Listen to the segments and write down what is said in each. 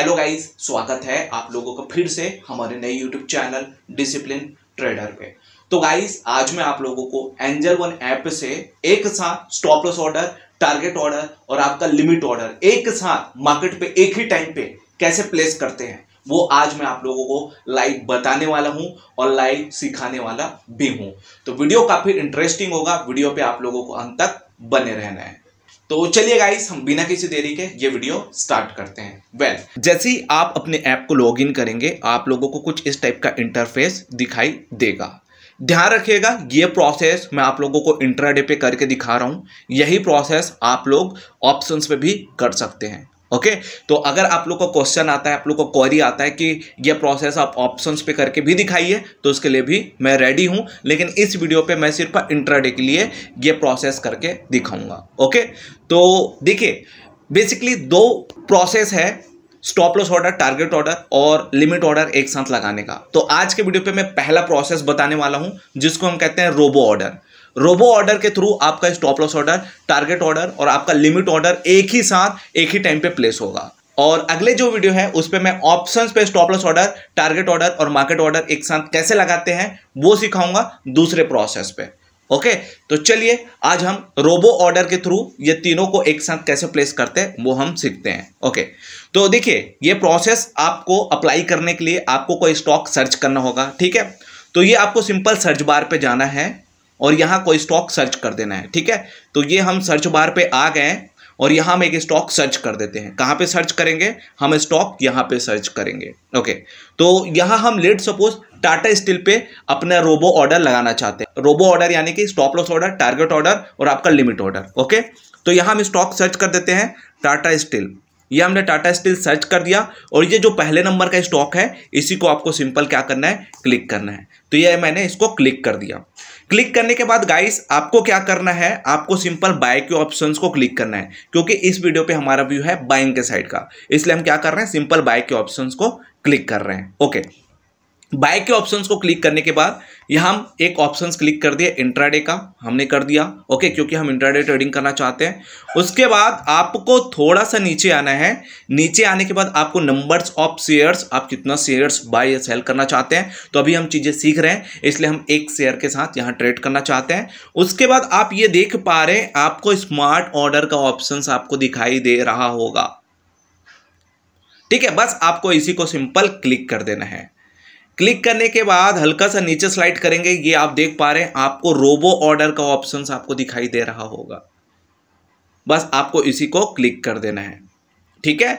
Hello guys स्वागत है आप लोगों का फिर से हमारे नए यूट्यूब चैनल डिसिप्लिन ट्रेडर पे तो गाइस आज मैं आप लोगों को एंजल वन ऐप से एक साथ stop loss order target order और आपका लिमिट ऑर्डर एक साथ मार्केट पे एक ही टाइम पे कैसे प्लेस करते हैं वो आज मैं आप लोगों को लाइव बताने वाला हूं और लाइव सिखाने वाला भी हूं तो वीडियो काफी इंटरेस्टिंग होगा वीडियो पे आप लोगों को अंत तक बने रहना है तो चलिए गाइस हम बिना किसी देरी के ये वीडियो स्टार्ट करते हैं वेल well, जैसे ही आप अपने ऐप को लॉगिन करेंगे आप लोगों को कुछ इस टाइप का इंटरफेस दिखाई देगा ध्यान रखिएगा ये प्रोसेस मैं आप लोगों को इंट्राडे पे करके दिखा रहा हूँ यही प्रोसेस आप लोग ऑप्शंस पे भी कर सकते हैं ओके तो अगर आप लोग को क्वेश्चन आता है आप लोग को क्वेरी आता है कि यह प्रोसेस आप ऑप्शंस पे करके भी दिखाइए तो उसके लिए भी मैं रेडी हूं लेकिन इस वीडियो पे मैं सिर्फ इंट्राडे के लिए यह प्रोसेस करके दिखाऊंगा ओके तो देखिए बेसिकली दो प्रोसेस है stop loss order target order और लिमिट ऑर्डर एक साथ लगाने का तो आज के वीडियो पे मैं पहला प्रोसेस बताने वाला हूं जिसको हम कहते हैं रोबो ऑर्डर रोबो ऑर्डर के थ्रू आपका stop loss order target order और आपका लिमिट ऑर्डर एक ही साथ एक ही टाइम पे प्लेस होगा और अगले जो वीडियो है उस पर मैं ऑप्शन पे stop loss order target order और मार्केट ऑर्डर एक साथ कैसे लगाते हैं वो सिखाऊंगा दूसरे प्रोसेस पे ओके तो चलिए आज हम रोबो ऑर्डर के थ्रू ये तीनों को एक साथ कैसे प्लेस करते हैं वो हम सीखते हैं ओके तो देखिए ये प्रोसेस आपको अप्लाई करने के लिए आपको कोई स्टॉक सर्च करना होगा ठीक है तो ये आपको सिंपल सर्च बार पे जाना है और यहाँ कोई स्टॉक सर्च कर देना है ठीक है तो ये हम सर्च बार पे आ गए और यहाँ हम एक स्टॉक सर्च कर देते हैं कहाँ पे सर्च करेंगे हम स्टॉक यहाँ पे सर्च करेंगे ओके तो यहाँ हम लेट सपोज टाटा स्टील पे अपना रोबो ऑर्डर लगाना चाहते हैं रोबो ऑर्डर यानी कि stop loss order target order और आपका लिमिट ऑर्डर ओके तो यहाँ हम स्टॉक सर्च कर देते हैं टाटा स्टील ये हमने टाटा स्टील सर्च कर दिया और ये जो पहले नंबर का स्टॉक है इसी को आपको सिंपल क्या करना है क्लिक करना है तो ये मैंने इसको क्लिक कर दिया क्लिक करने के बाद गाइस आपको क्या करना है आपको सिंपल बाय के ऑप्शंस को क्लिक करना है क्योंकि इस वीडियो पे हमारा व्यू है बाइंग के साइड का इसलिए हम क्या कर रहे हैं सिंपल बाय के ऑप्शंस को क्लिक कर रहे हैं ओके बाय के ऑप्शंस को क्लिक करने के बाद यहाँ हम एक ऑप्शंस क्लिक कर दिया इंट्राडे का हमने कर दिया ओके क्योंकि हम इंट्राडे ट्रेडिंग करना चाहते हैं उसके बाद आपको थोड़ा सा नीचे आना है नीचे आने के बाद आपको नंबर्स ऑफ शेयर्स आप कितना शेयर्स बाय या सेल करना चाहते हैं तो अभी हम चीज़ें सीख रहे हैं इसलिए हम एक शेयर के साथ यहाँ ट्रेड करना चाहते हैं उसके बाद आप ये देख पा रहे हैं आपको स्मार्ट ऑर्डर का ऑप्शन आपको दिखाई दे रहा होगा ठीक है बस आपको इसी को सिंपल क्लिक कर देना है क्लिक करने के बाद हल्का सा नीचे स्लाइड करेंगे ये आप देख पा रहे हैं आपको रोबो ऑर्डर का ऑप्शन आपको दिखाई दे रहा होगा बस आपको इसी को क्लिक कर देना है ठीक है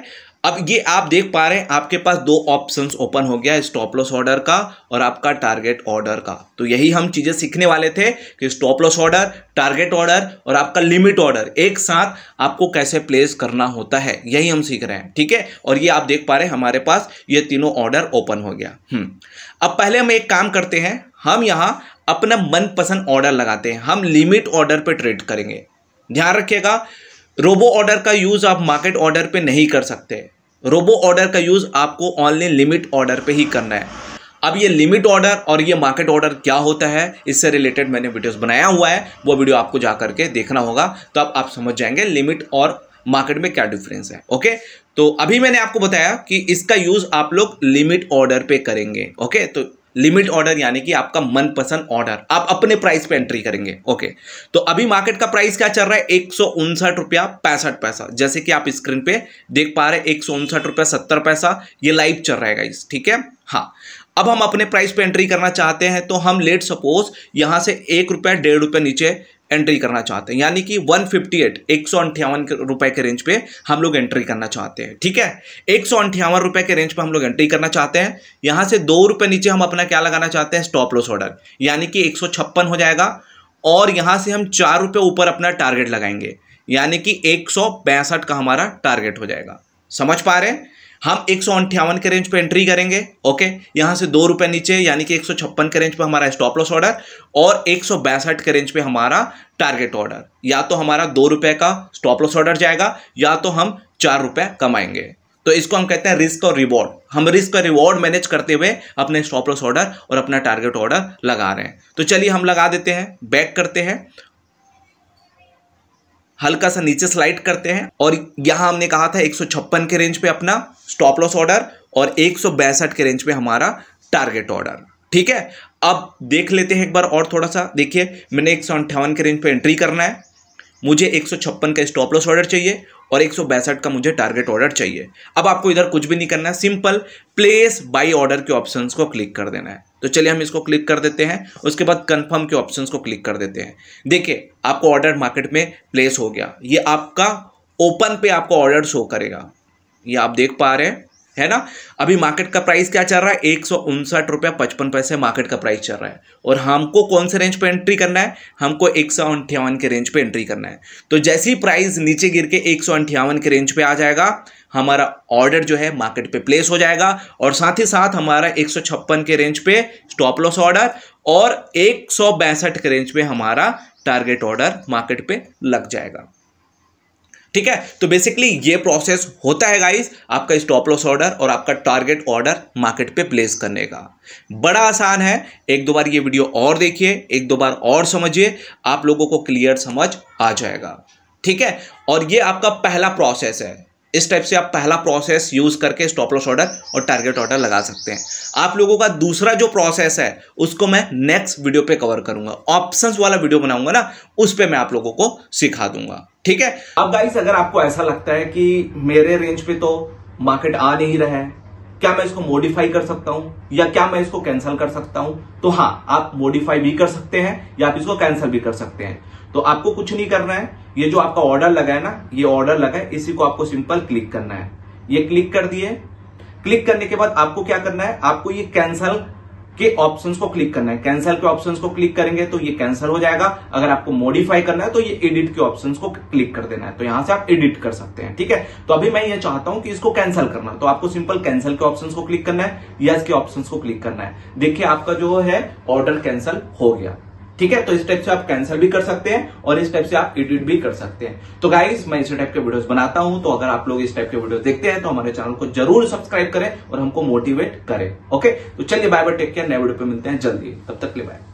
अब ये आप देख पा रहे हैं आपके पास दो ऑप्शंस ओपन हो गया स्टॉप लॉस ऑर्डर का और आपका टारगेट ऑर्डर का तो यही हम चीज़ें सीखने वाले थे कि stop loss order target order और आपका लिमिट ऑर्डर एक साथ आपको कैसे प्लेस करना होता है यही हम सीख रहे हैं ठीक है और ये आप देख पा रहे हैं हमारे पास ये तीनों ऑर्डर ओपन हो गया हम्म। अब पहले हम एक काम करते हैं हम यहाँ अपना मनपसंद ऑर्डर लगाते हैं हम लिमिट ऑर्डर पर ट्रेड करेंगे ध्यान रखिएगा रोबो ऑर्डर का यूज़ आप मार्केट ऑर्डर पे नहीं कर सकते रोबो ऑर्डर का यूज़ आपको ऑनलाइन लिमिट ऑर्डर पे ही करना है अब ये लिमिट ऑर्डर और ये मार्केट ऑर्डर क्या होता है इससे रिलेटेड मैंने वीडियोस बनाया हुआ है वो वीडियो आपको जा करके देखना होगा तो अब आप समझ जाएंगे लिमिट और मार्केट में क्या डिफरेंस है ओके तो अभी मैंने आपको बताया कि इसका यूज़ आप लोग लिमिट ऑर्डर पे करेंगे ओके तो लिमिट ऑर्डर यानी कि आपका मनपसंद ऑर्डर आप अपने प्राइस पे एंट्री करेंगे ओके तो अभी मार्केट का प्राइस क्या चल रहा है एक सौ उनसठ रुपया पैंसठ पैसा जैसे कि आप स्क्रीन पे देख पा रहे हैं एक सौ उनसठ रुपया सत्तर पैसा ये लाइव चल रहा है इस ठीक है हाँ अब हम अपने प्राइस पे एंट्री करना चाहते हैं तो हम लेट सपोज यहां से एक रुपया डेढ़ रुपया नीचे एंट्री करना चाहते हैं यानी कि 158 एक सौ अंठावन रुपए के रेंज पे हम लोग एंट्री करना चाहते हैं ठीक है एक सौ अंठावन रुपए के रेंज पे हम लोग एंट्री करना चाहते हैं यहां से दो रुपए नीचे हम अपना क्या लगाना चाहते हैं स्टॉप लॉस ऑर्डर यानी कि एक हो जाएगा और यहां से हम चार रुपए ऊपर अपना टारगेट लगाएंगे यानी कि एक का हमारा टारगेट हो जाएगा समझ पा रहे हैं हम एक सौ अंठावन के रेंज पे एंट्री करेंगे ओके यहां से दो रुपए नीचे यानी कि एक सौ छप्पन के रेंज पे हमारा स्टॉप लॉस ऑर्डर और एक सौ बैसठ के रेंज पे हमारा टारगेट ऑर्डर या तो हमारा दो रुपए का स्टॉप लॉस ऑर्डर जाएगा या तो हम चार रुपए कमाएंगे तो इसको हम कहते हैं रिस्क और रिवॉर्ड हम रिस्क और रिवॉर्ड मैनेज करते हुए अपने स्टॉप लॉस ऑर्डर और अपना टारगेट ऑर्डर लगा रहे हैं तो चलिए हम लगा देते हैं बैक करते हैं हल्का सा नीचे स्लाइड करते हैं और यहाँ हमने कहा था एक के रेंज पे अपना स्टॉप लॉस ऑर्डर और एक के रेंज पे हमारा टारगेट ऑर्डर ठीक है अब देख लेते हैं एक बार और थोड़ा सा देखिए मैंने एक के रेंज पे एंट्री करना है मुझे एक का स्टॉप लॉस ऑर्डर चाहिए और एक का मुझे टारगेट ऑर्डर चाहिए अब आपको इधर कुछ भी नहीं करना है सिंपल प्लेस बाई ऑर्डर के ऑप्शन को क्लिक कर देना है तो चलिए हम इसको क्लिक कर देते हैं उसके बाद कंफर्म के ऑप्शन को क्लिक कर देते हैं देखिए आपको ऑर्डर मार्केट में प्लेस हो गया ये आपका ओपन पे आपको ऑर्डर शो करेगा ये आप देख पा रहे हैं है ना अभी मार्केट का प्राइस क्या चल रहा है एक सौ उनसठ रुपया पचपन पैसे मार्केट का प्राइस चल रहा है और हमको कौन से रेंज पे एंट्री करना है हमको एक सौ अंठावन के रेंज पे एंट्री करना है तो जैसे ही प्राइस नीचे गिर के एक सौ अंठावन के रेंज पे आ जाएगा हमारा ऑर्डर जो है मार्केट पे प्लेस हो जाएगा और साथ ही साथ हमारा एक सौ छप्पन के रेंज पे स्टॉप लॉस ऑर्डर और एक सौ बैंसठ के रेंज पे हमारा टारगेट ऑर्डर मार्केट पे लग जाएगा ठीक है तो बेसिकली ये प्रोसेस होता है गाइस आपका स्टॉप लॉस ऑर्डर और आपका टारगेट ऑर्डर मार्केट पे प्लेस करने का बड़ा आसान है एक दो बार ये वीडियो और देखिए एक दो बार और समझिए आप लोगों को क्लियर समझ आ जाएगा ठीक है और ये आपका पहला प्रोसेस है इस टाइप से आप पहला प्रोसेस यूज़ करके स्टॉप लॉस ऑर्डर और टारगेट ऑर्डर लगा सकते हैं आप लोगों का दूसरा जो प्रोसेस है उसको मैं नेक्स्ट वीडियो पे कवर करूंगा ऑप्शंस वाला वीडियो बनाऊंगा ना उस पर मैं आप लोगों को सिखा दूंगा ठीक है अब गाइस अगर आपको ऐसा लगता है कि मेरे रेंज पे तो मार्केट आ नहीं रहा है क्या मैं इसको मॉडिफाई कर सकता हूं या क्या मैं इसको कैंसिल कर सकता हूं तो हाँ आप मॉडिफाई भी कर सकते हैं या आप इसको कैंसिल भी कर सकते हैं तो आपको कुछ नहीं करना है ये जो आपका ऑर्डर लगा है ना ये ऑर्डर लगा है इसी को आपको सिंपल क्लिक करना है ये क्लिक कर दिए क्लिक करने के बाद आपको क्या करना है आपको ये कैंसल के ऑप्शंस को क्लिक करना है कैंसिल के ऑप्शंस को क्लिक करेंगे तो ये कैंसिल हो जाएगा अगर आपको मॉडिफाई करना है तो ये एडिट के ऑप्शंस को क्लिक कर देना है तो यहां से आप एडिट कर सकते हैं ठीक है तो अभी मैं ये चाहता हूं कि इसको कैंसिल करना तो आपको सिंपल कैंसिल के ऑप्शन को क्लिक करना है यस के ऑप्शन को क्लिक करना है देखिए आपका जो है ऑर्डर कैंसिल हो गया ठीक है तो इस टाइप से आप कैंसिल भी कर सकते हैं और इस टाइप से आप एडिट भी कर सकते हैं तो गाइस मैं इसी टाइप के वीडियोस बनाता हूं तो अगर आप लोग इस टाइप के वीडियो देखते हैं तो हमारे चैनल को जरूर सब्सक्राइब करें और हमको मोटिवेट करें ओके तो चलिए बाय बाय टेक केयर नए वीडियो पे मिलते हैं जल्दी तब तक ले बाय